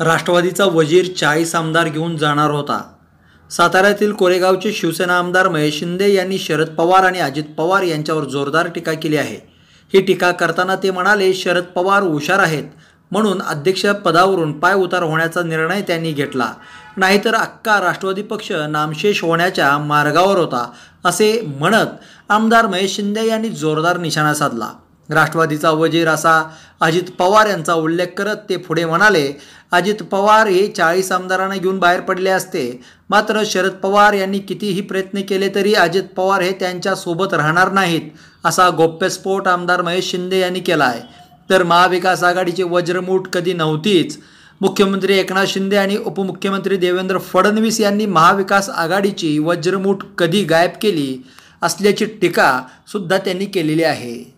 राष्ट्रवादीचा वजीर चाळीस आमदार घेऊन जाणार होता साताऱ्यातील कोरेगावचे शिवसेना आमदार महेश शिंदे यांनी शरद पवार आणि अजित पवार यांच्यावर जोरदार टीका केली आहे ही टीका करताना ते म्हणाले शरद पवार हुशार आहेत म्हणून अध्यक्षपदावरून पाय उतार होण्याचा निर्णय त्यांनी घेतला नाहीतर अक्का राष्ट्रवादी पक्ष नामशेष होण्याच्या मार्गावर होता असे म्हणत आमदार महेश शिंदे यांनी जोरदार निशाणा साधला राष्ट्रवादीचा वजीर असा अजित पवार यांचा उल्लेख करत ते पुढे म्हणाले अजित पवार हे चाळीस आमदारांना घेऊन बाहेर पडले असते मात्र शरद पवार यांनी कितीही प्रयत्न केले तरी अजित पवार हे त्यांच्यासोबत राहणार नाहीत असा गोप्यस्फोट आमदार महेश शिंदे यांनी केला आहे तर महाविकास आघाडीची वज्रमूठ कधी नव्हतीच मुख्यमंत्री एकनाथ शिंदे आणि उपमुख्यमंत्री देवेंद्र फडणवीस यांनी महाविकास आघाडीची वज्रमूठ कधी गायब केली असल्याची टीका सुद्धा त्यांनी केलेली आहे